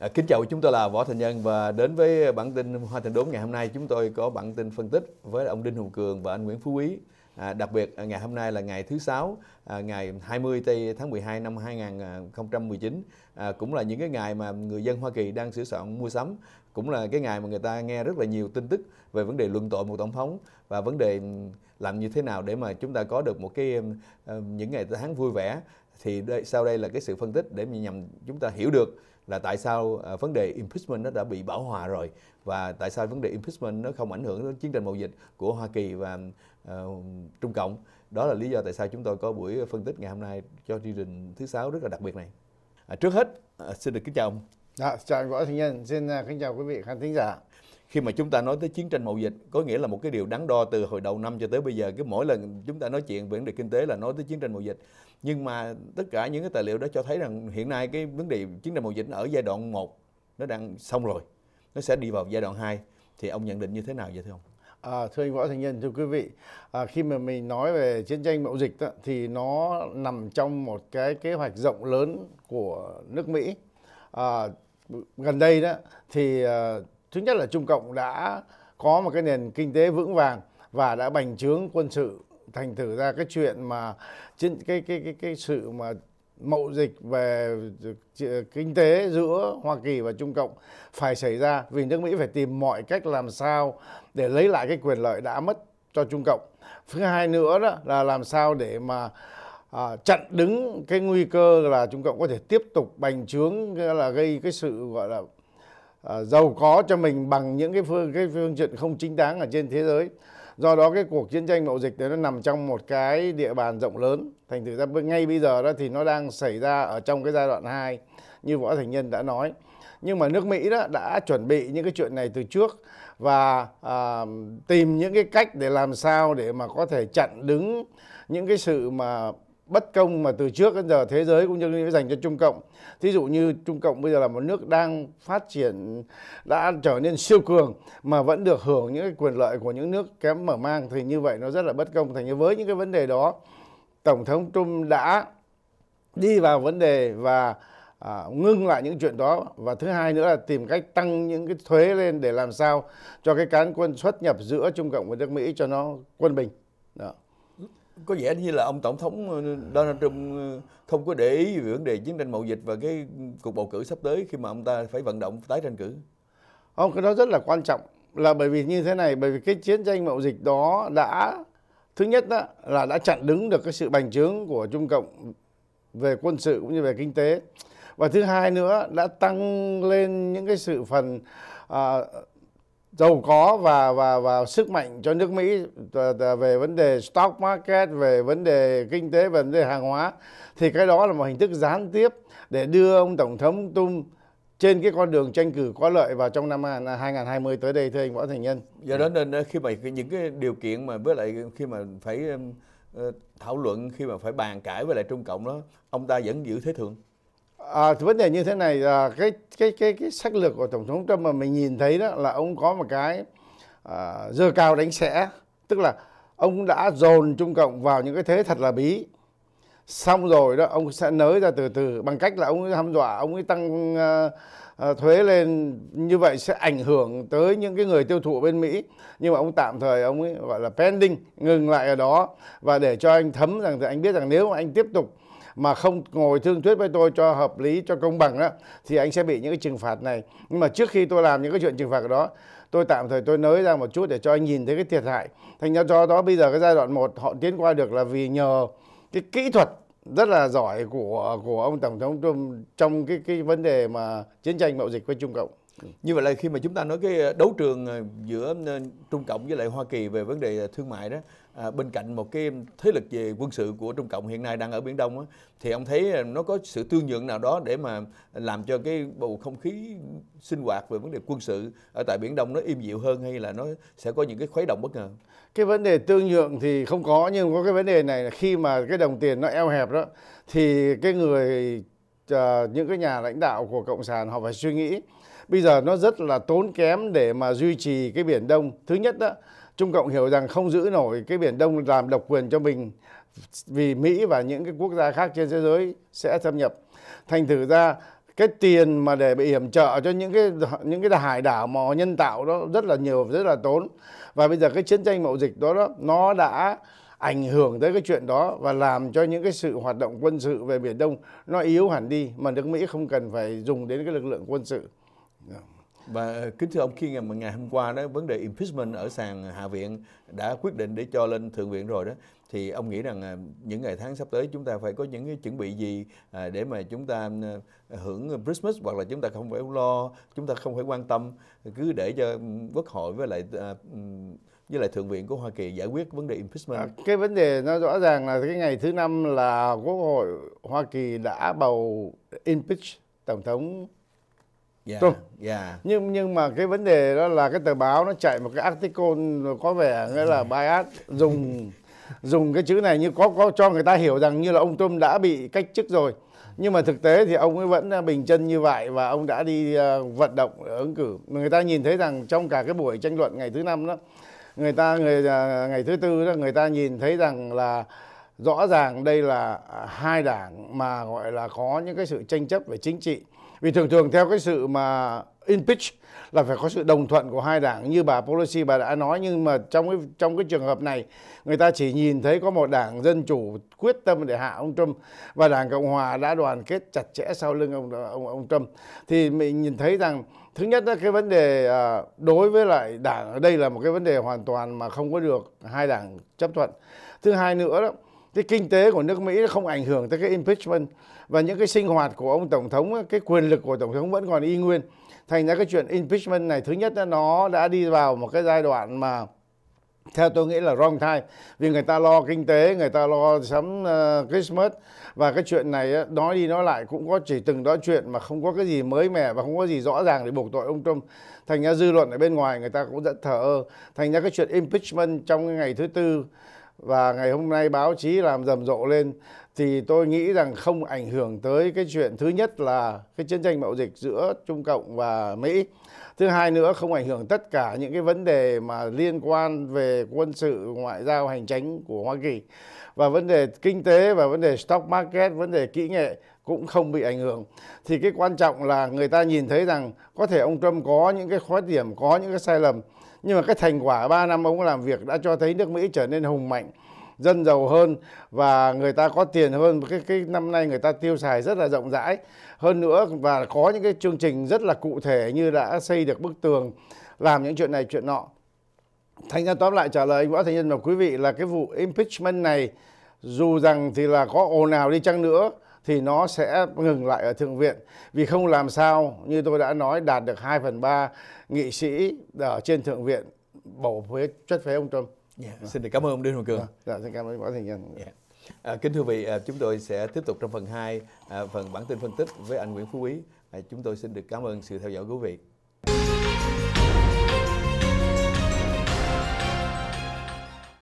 À, kính chào chúng tôi là Võ Thành Nhân và đến với bản tin Hoa Thành Đốn ngày hôm nay chúng tôi có bản tin phân tích với ông Đinh Hùng Cường và anh Nguyễn Phú Quý. À, đặc biệt à, ngày hôm nay là ngày thứ sáu, à, ngày 20 tháng 12 năm 2019, à, cũng là những cái ngày mà người dân Hoa Kỳ đang sửa soạn mua sắm, cũng là cái ngày mà người ta nghe rất là nhiều tin tức về vấn đề luận tội một tổng thống và vấn đề ừ, làm như thế nào để mà chúng ta có được một cái ừ, ừ, những ngày tháng vui vẻ thì đây, sau đây là cái sự phân tích để nhằm chúng ta hiểu được là tại sao à, vấn đề impeachment nó đã bị bảo hòa rồi và tại sao vấn đề impeachment nó không ảnh hưởng đến chiến tranh mậu dịch của Hoa Kỳ và Ờ, Trung Cộng đó là lý do tại sao chúng tôi có buổi phân tích ngày hôm nay cho chương trình thứ sáu rất là đặc biệt này à, trước hết à, xin được kính chào ông à, chào anh võ thiên nhân xin uh, kính chào quý vị khán thính giả khi mà chúng ta nói tới chiến tranh mậu dịch có nghĩa là một cái điều đáng đo từ hồi đầu năm cho tới bây giờ cứ mỗi lần chúng ta nói chuyện về vấn đề kinh tế là nói tới chiến tranh mậu dịch nhưng mà tất cả những cái tài liệu đó cho thấy rằng hiện nay cái vấn đề chiến tranh mậu dịch ở giai đoạn 1 nó đang xong rồi nó sẽ đi vào giai đoạn 2 thì ông nhận định như thế nào vậy thưa ông À, thưa anh Võ Thành Nhân, thưa quý vị, à, khi mà mình nói về chiến tranh mậu dịch đó, thì nó nằm trong một cái kế hoạch rộng lớn của nước Mỹ. À, gần đây đó thì à, thứ nhất là Trung Cộng đã có một cái nền kinh tế vững vàng và đã bành trướng quân sự thành thử ra cái chuyện mà chiến cái cái cái cái sự mà mậu dịch về kinh tế giữa Hoa Kỳ và Trung Cộng phải xảy ra vì nước Mỹ phải tìm mọi cách làm sao để lấy lại cái quyền lợi đã mất cho Trung Cộng. Thứ hai nữa đó là làm sao để mà à, chặn đứng cái nguy cơ là Trung Cộng có thể tiếp tục bành trướng là gây cái sự gọi là à, giàu có cho mình bằng những cái phương cái phương diện không chính đáng ở trên thế giới. Do đó cái cuộc chiến tranh mậu dịch đấy nó nằm trong một cái địa bàn rộng lớn thành thử ra ngay bây giờ đó thì nó đang xảy ra ở trong cái giai đoạn 2 như võ thành nhân đã nói nhưng mà nước mỹ đó đã chuẩn bị những cái chuyện này từ trước và à, tìm những cái cách để làm sao để mà có thể chặn đứng những cái sự mà bất công mà từ trước đến giờ thế giới cũng như dành cho Trung Cộng. Thí dụ như Trung Cộng bây giờ là một nước đang phát triển đã trở nên siêu cường mà vẫn được hưởng những cái quyền lợi của những nước kém mở mang thì như vậy nó rất là bất công thành như với những cái vấn đề đó Tổng thống Trump đã đi vào vấn đề và à, ngưng lại những chuyện đó và thứ hai nữa là tìm cách tăng những cái thuế lên để làm sao cho cái cán quân xuất nhập giữa Trung Cộng và nước Mỹ cho nó quân bình. Đó. Có vẻ như là ông Tổng thống ờ, Donald Trump ờ, không có để ý về vấn đề chiến tranh mậu dịch và cái cuộc bầu cử sắp tới khi mà ông ta phải vận động tái tranh cử. Ông cái đó rất là quan trọng là bởi vì như thế này bởi vì cái chiến tranh mậu dịch đó đã thứ nhất đó là đã chặn đứng được cái sự bành trướng của Trung Cộng về quân sự cũng như về kinh tế và thứ hai nữa đã tăng lên những cái sự phần à, giàu có và và và sức mạnh cho nước Mỹ về vấn đề stock market, về vấn đề kinh tế, về vấn đề hàng hóa thì cái đó là một hình thức gián tiếp để đưa ông tổng thống trump trên cái con đường tranh cử có lợi vào trong năm 2020 tới đây thưa anh Võ Thành Nhân. Do đó nên khi mà những cái điều kiện mà với lại khi mà phải ờ, thảo luận khi mà phải bàn cãi với lại Trung Cộng đó, ông ta vẫn giữ thế thượng. À, vấn đề như thế này là cái cái cái cái sách lược của tổng thống Trump mà mình nhìn thấy đó là ông có một cái à, dơ cao đánh sẽ, tức là ông đã dồn Trung Cộng vào những cái thế thật là bí xong rồi đó ông sẽ nới ra từ từ bằng cách là ông ấy hăm dọa ông ấy tăng uh, thuế lên như vậy sẽ ảnh hưởng tới những cái người tiêu thụ bên Mỹ nhưng mà ông tạm thời ông ấy gọi là pending ngừng lại ở đó và để cho anh thấm rằng thì anh biết rằng nếu mà anh tiếp tục mà không ngồi thương thuyết với tôi cho hợp lý cho công bằng đó thì anh sẽ bị những cái trừng phạt này nhưng mà trước khi tôi làm những cái chuyện trừng phạt đó tôi tạm thời tôi nới ra một chút để cho anh nhìn thấy cái thiệt hại thành ra do đó bây giờ cái giai đoạn một họ tiến qua được là vì nhờ cái kỹ thuật rất là giỏi của của ông tổng thống Trump trong cái cái vấn đề mà chiến tranh mậu dịch với Trung Cộng Ừ. như vậy là khi mà chúng ta nói cái ờ, đấu trường ờ, giữa ờ, trung cộng với lại hoa kỳ về vấn đề thương mại đó à, bên cạnh một cái thế lực về quân sự của trung cộng hiện nay đang ở biển đông đó, thì ông thấy nó có sự tương nhượng nào đó để mà làm cho cái bầu không khí sinh hoạt về vấn đề quân sự ở tại biển đông nó im dịu hơn hay là nó sẽ có những cái khuấy động bất ngờ cái vấn đề tương nhượng thì không có nhưng có cái vấn đề này là khi mà cái đồng tiền nó eo hẹp đó thì cái người những cái nhà lãnh đạo của cộng sản họ phải suy nghĩ bây giờ nó rất là tốn kém để mà duy trì cái Biển Đông. Thứ nhất đó, Trung Cộng hiểu rằng không giữ nổi cái Biển Đông làm độc quyền cho mình vì Mỹ và những cái quốc gia khác trên thế giới sẽ xâm nhập. Thành thử ra cái tiền mà để bị hiểm trợ cho những cái những cái hải đảo mò nhân tạo đó rất là nhiều rất là tốn và bây giờ cái chiến tranh mậu dịch đó, đó nó đã ảnh hưởng tới cái chuyện đó và làm cho những cái sự hoạt động quân sự về biển đông nó yếu hẳn đi mà nước mỹ không cần phải dùng đến cái lực lượng quân sự Dạ. Và ờ, kính thưa ông khi mà ngày hôm qua đó vấn đề impeachment ở sàn à, Hạ viện đã quyết định để cho lên Thượng viện rồi đó thì ông nghĩ rằng à, những ngày tháng sắp tới chúng ta phải có những cái chuẩn bị gì à, để mà chúng ta hưởng Christmas hoặc là chúng ta không phải lo, chúng ta không phải quan tâm cứ để cho quốc hội với lại với lại thượng viện của Hoa Kỳ giải quyết vấn đề impeachment. À, cái vấn đề nó rõ ràng là cái ngày thứ năm là quốc hội Hoa Kỳ đã bầu impeach tổng thống yeah, dạ, đúng yeah. Dạ. nhưng nhưng mà cái vấn đề đó là cái tờ báo nó chạy một cái article có vẻ nghĩa là dạ. bias dùng dùng cái chữ này như có có cho người ta hiểu rằng như là ông Trump đã bị cách chức rồi nhưng mà thực tế thì ông ấy vẫn à, bình chân như vậy và ông đã đi uh, vận động ứng cử người ta nhìn thấy rằng trong cả cái buổi tranh luận ngày thứ năm đó người ta người uh, ngày thứ tư đó người ta nhìn thấy rằng là rõ ràng đây là hai đảng mà gọi là có những cái sự tranh chấp về chính trị vì thường thường theo cái sự mà impeach là phải có sự đồng thuận của hai đảng như bà Pelosi bà đã nói nhưng mà trong cái trong cái trường hợp này người ta chỉ nhìn thấy có một đảng dân chủ quyết tâm để hạ ông Trump và đảng cộng hòa đã đoàn kết chặt chẽ sau lưng ông ông ông Trump thì mình nhìn thấy rằng thứ nhất là cái vấn đề à, đối với lại đảng ở đây là một cái vấn đề hoàn toàn mà không có được hai đảng chấp thuận thứ hai nữa đó cái kinh tế của nước Mỹ không ảnh hưởng tới cái impeachment và những cái sinh hoạt của ông tổng thống cái quyền lực của tổng thống vẫn còn y nguyên thành ra cái chuyện impeachment này thứ nhất là nó đã đi vào một cái giai đoạn mà theo tôi nghĩ là wrong time vì người ta lo kinh tế người ta lo sắm ờ, Christmas và cái chuyện này nói đi nói lại cũng có chỉ từng đó chuyện mà không có cái gì mới mẻ và không có gì rõ ràng để buộc tội ông Trump thành ra dư luận ở bên ngoài người ta cũng rất thờ ơ thành ra cái chuyện impeachment trong ngày thứ tư và ngày hôm nay báo chí làm rầm rộ lên thì tôi nghĩ rằng không ảnh hưởng tới cái chuyện thứ nhất là cái chiến tranh mậu dịch giữa Trung Cộng và Mỹ. Thứ hai nữa không ảnh hưởng tất cả những cái vấn đề mà liên quan về quân sự, ngoại giao, hành tránh của Hoa Kỳ. Và vấn đề kinh tế và vấn đề stock market, vấn đề kỹ nghệ cũng không bị ảnh hưởng. Thì cái quan trọng là người ta nhìn thấy rằng có thể ông Trump có những cái khóa điểm, có những cái sai lầm nhưng mà cái thành quả 3 năm ông làm việc đã cho thấy nước Mỹ trở nên hùng mạnh dân giàu hơn và người ta có tiền hơn cái cái năm nay người ta tiêu xài rất là rộng rãi hơn nữa và có những cái chương trình rất là cụ thể như đã xây được bức tường làm những chuyện này chuyện nọ thành ra tóm lại trả lời anh võ thành nhân và quý vị là cái vụ impeachment này dù rằng thì là có ồn ào đi chăng nữa thì nó sẽ ngừng lại ở Thượng viện vì không làm sao như tôi đã nói đạt được 2 phần 3 nghị sĩ ở trên Thượng viện bầu phế chất phế ông Trump. Yeah. Dạ, xin được cảm ơn ông Đinh Hoàng Cường. Dạ, dạ, xin cảm ơn Võ Thành Nhân. Yeah. Dạ. À, kính thưa vị, à, chúng tôi sẽ tiếp tục trong phần 2, à, phần bản tin phân tích với anh Nguyễn Phú Quý. À, chúng tôi xin được cảm ơn sự theo dõi của quý vị.